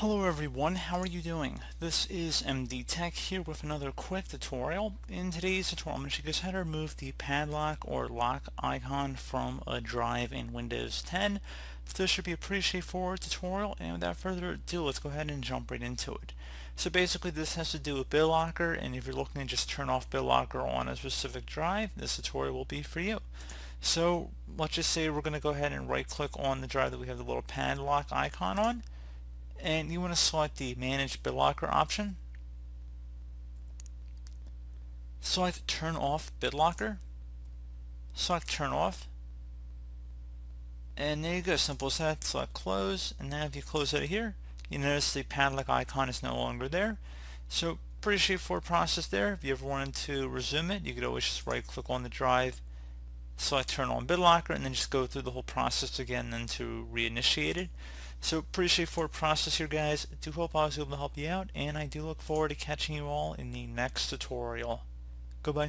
Hello everyone, how are you doing? This is MD Tech here with another quick tutorial. In today's tutorial, I'm going to show you how to remove the padlock or lock icon from a drive in Windows 10. So this should be a pretty straightforward tutorial, and without further ado, let's go ahead and jump right into it. So basically this has to do with BitLocker, and if you're looking to just turn off BitLocker on a specific drive, this tutorial will be for you. So let's just say we're going to go ahead and right click on the drive that we have the little padlock icon on and you want to select the manage BitLocker option. Select turn off BitLocker. Select turn off. And there you go, simple as that. Select close, and now if you close out of here, you notice the padlock icon is no longer there. So pretty straightforward process there. If you ever wanted to resume it, you could always just right click on the drive, select turn on BitLocker, and then just go through the whole process again then to reinitiate it. So pretty straightforward process here guys. Do hope I was able to help you out and I do look forward to catching you all in the next tutorial. Goodbye.